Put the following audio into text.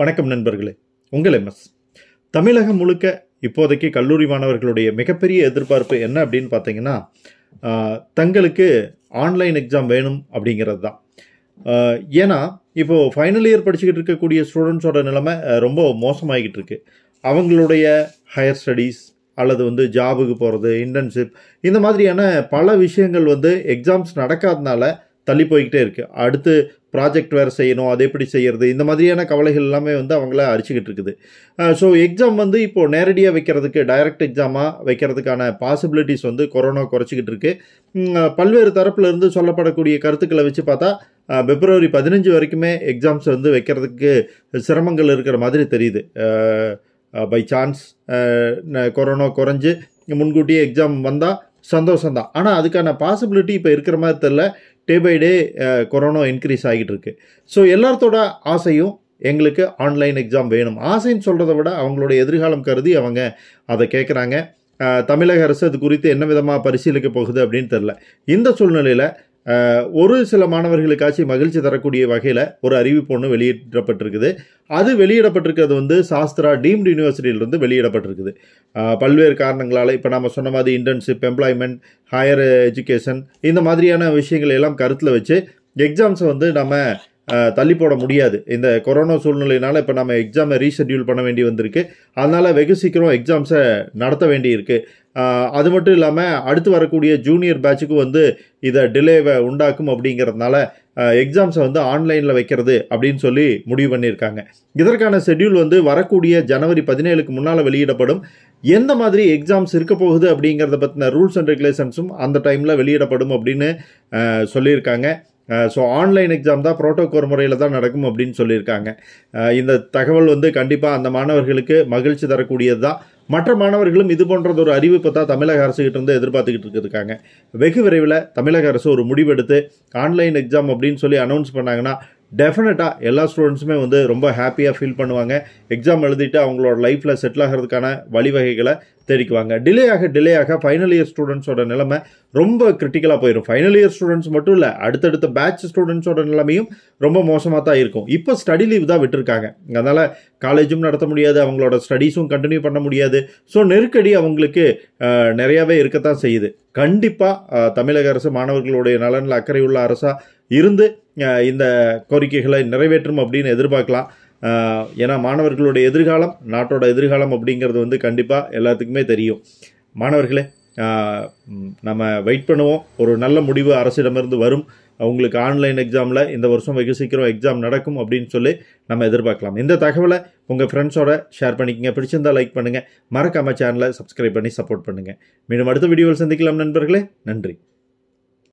வணக்கம் நண்பர்களே உங்கள் எம்எஸ் தமிழகம் முழுக்க இப்போதைக்கு கல்லூரி மாணவர்களுடைய மிகப்பெரிய எதிர்பார்ப்பு என்ன அப்படின்னு பார்த்தீங்கன்னா தங்களுக்கு ஆன்லைன் எக்ஸாம் வேணும் அப்படிங்கிறது தான் ஏன்னா இப்போது ஃபைனல் இயர் படிச்சுக்கிட்டு இருக்கக்கூடிய ஸ்டூடெண்ட்ஸோட நிலைமை ரொம்ப மோசமாகிக்கிட்டு இருக்குது அவங்களுடைய ஹையர் ஸ்டடீஸ் அல்லது வந்து ஜாபுக்கு போகிறது இன்டர்ன்ஷிப் இந்த மாதிரியான பல விஷயங்கள் வந்து எக்ஸாம்ஸ் நடக்காதனால தள்ளி போய்கிட்டே இருக்குது அடுத்து ப்ராஜெக்ட் வேறு செய்யணும் அது எப்படி செய்கிறது இந்த மாதிரியான கவலைகள் எல்லாமே வந்து அவங்கள அரிச்சிக்கிட்டு இருக்குது ஸோ எக்ஸாம் வந்து இப்போது நேரடியாக வைக்கிறதுக்கு டைரக்ட் எக்ஸாமாக வைக்கிறதுக்கான பாசிபிலிட்டிஸ் வந்து கொரோனா குறைச்சிக்கிட்டு இருக்குது பல்வேறு தரப்புலேருந்து சொல்லப்படக்கூடிய கருத்துக்களை வச்சு பார்த்தா பிப்ரவரி பதினஞ்சு வரைக்குமே எக்ஸாம்ஸ் வந்து வைக்கிறதுக்கு சிரமங்கள் இருக்கிற மாதிரி தெரியுது பை சான்ஸ் கொரோனா குறைஞ்சு முன்கூட்டியே எக்ஸாம் வந்தால் சந்தோஷந்தான் ஆனால் அதுக்கான பாசிபிலிட்டி இப்போ இருக்கிற மாதிரி தெரில day by day corona increase ஆகிட்டு இருக்கு ஸோ எல்லாத்தோட ஆசையும் எங்களுக்கு ஆன்லைன் எக்ஸாம் வேணும் ஆசைன்னு சொல்கிறத விட அவங்களோட எதிர்காலம் கருதி அவங்க அதை கேட்குறாங்க தமிழக அரசு அது குறித்து என்ன விதமாக பரிசீலிக்க போகுது அப்படின்னு தெரில இந்த சூழ்நிலையில் ஒரு சில மாணவர்களுக்காச்சும் மகிழ்ச்சி தரக்கூடிய வகையில் ஒரு அறிவிப்பு ஒன்று வெளியிடப்பட்டிருக்குது அது வெளியிடப்பட்டிருக்கிறது வந்து சாஸ்திரா டீம்டு யூனிவர்சிட்டியிலிருந்து வெளியிடப்பட்டிருக்குது பல்வேறு காரணங்களால் இப்போ நம்ம சொன்ன மாதிரி இன்டர்ன்ஷிப் எம்ப்ளாய்மெண்ட் ஹையர் எஜுகேஷன் இந்த மாதிரியான விஷயங்கள் எல்லாம் கருத்தில் வச்சு எக்ஸாம்ஸை வந்து நம்ம தள்ளி போட முடியாது இந்த கொரோனா சூழ்நிலையினால் இப்போ நம்ம எக்ஸாமை ரீஷெட்யூல் பண்ண வேண்டி வந்திருக்கு அதனால் வெகு சீக்கிரம் எக்ஸாம்ஸை நடத்த வேண்டி இருக்குது அது மட்டும் இல்லாமல் அடுத்து வரக்கூடிய ஜூனியர் பேட்சுக்கு வந்து இதை டிலேவை உண்டாக்கும் அப்படிங்கிறதுனால எக்ஸாம்ஸை வந்து ஆன்லைனில் வைக்கிறது அப்படின்னு சொல்லி முடிவு பண்ணியிருக்காங்க இதற்கான ஷெட்யூல் வந்து வரக்கூடிய ஜனவரி பதினேழுக்கு முன்னால் வெளியிடப்படும் எந்த மாதிரி எக்ஸாம்ஸ் இருக்க போகுது அப்படிங்கிறத பற்றின ரூல்ஸ் அண்ட் ரெகுலேஷன்ஸும் அந்த டைமில் வெளியிடப்படும் அப்படின்னு சொல்லியிருக்காங்க ஸோ ஆன்லைன் எக்ஸாம் தான் ப்ரோட்டோகோர் முறையில் தான் நடக்கும் அப்படின்னு சொல்லியிருக்காங்க இந்த தகவல் வந்து கண்டிப்பாக அந்த மாணவர்களுக்கு மகிழ்ச்சி தரக்கூடியது தான் மற்ற மாணவர்களும் இது போன்றது ஒரு அறிவிப்பை தான் தமிழக அரசுகிட்ட இருந்து எதிர்பார்த்துக்கிட்டு இருக்காங்க வெகு விரைவில் தமிழக அரசு ஒரு முடிவெடுத்து ஆன்லைன் எக்ஸாம் அப்படின்னு சொல்லி அனௌன்ஸ் பண்ணாங்கன்னா டெஃபினட்டாக எல்லா ஸ்டூடெண்ட்ஸுமே வந்து ரொம்ப ஹாப்பியாக ஃபீல் பண்ணுவாங்க எக்ஸாம் எழுதிட்டு அவங்களோட லைஃப்பில் செட்டில் ஆகிறதுக்கான வழிவகைகளை தெரிவிக்குவாங்க டிலே ஆக டிலே ஆக ஃபைனல் இயர் ஸ்டூடெண்ட்ஸோட நிலைமை ரொம்ப கிரிட்டிக்கலாக போயிடும் ஃபைனல் இயர் ஸ்டூடெண்ட்ஸ் மட்டும் இல்லை அடுத்தடுத்த பேட்ச் ஸ்டூடெண்ட்ஸோட நிலைமையும் ரொம்ப மோசமாக தான் இருக்கும் இப்போ ஸ்டடி லீவ் தான் விட்டுருக்காங்க அதனால் காலேஜும் நடத்த முடியாது அவங்களோட ஸ்டடீஸும் கண்டினியூ பண்ண முடியாது ஸோ நெருக்கடி அவங்களுக்கு நிறையாவே இருக்கத்தான் செய்யுது கண்டிப்பாக தமிழக அரசு மாணவர்களுடைய நலனில் அக்கறை உள்ள அரசாக இருந்து இந்த கோரிக்கைகளை நிறைவேற்றும் அப்படின்னு எதிர்பார்க்கலாம் ஏன்னா மாணவர்களுடைய எதிர்காலம் நாட்டோட எதிர்காலம் அப்படிங்கிறது வந்து கண்டிப்பாக எல்லாத்துக்குமே தெரியும் மாணவர்களே நம்ம வெயிட் பண்ணுவோம் ஒரு நல்ல முடிவு அரசிடமிருந்து வரும் அவங்களுக்கு ஆன்லைன் எக்ஸாமில் இந்த வருஷம் வெகு சீக்கிரம் எக்ஸாம் நடக்கும் அப்படின்னு சொல்லி நம்ம எதிர்பார்க்கலாம் இந்த தகவலை உங்கள் ஃப்ரெண்ட்ஸோட ஷேர் பண்ணிக்கங்க பிடிச்சிருந்தா லைக் பண்ணுங்கள் மறக்காமல் சேனலை சப்ஸ்கிரைப் பண்ணி சப்போர்ட் பண்ணுங்கள் மீண்டும் அடுத்த வீடியோவில் சந்திக்கலாம் நண்பர்களே நன்றி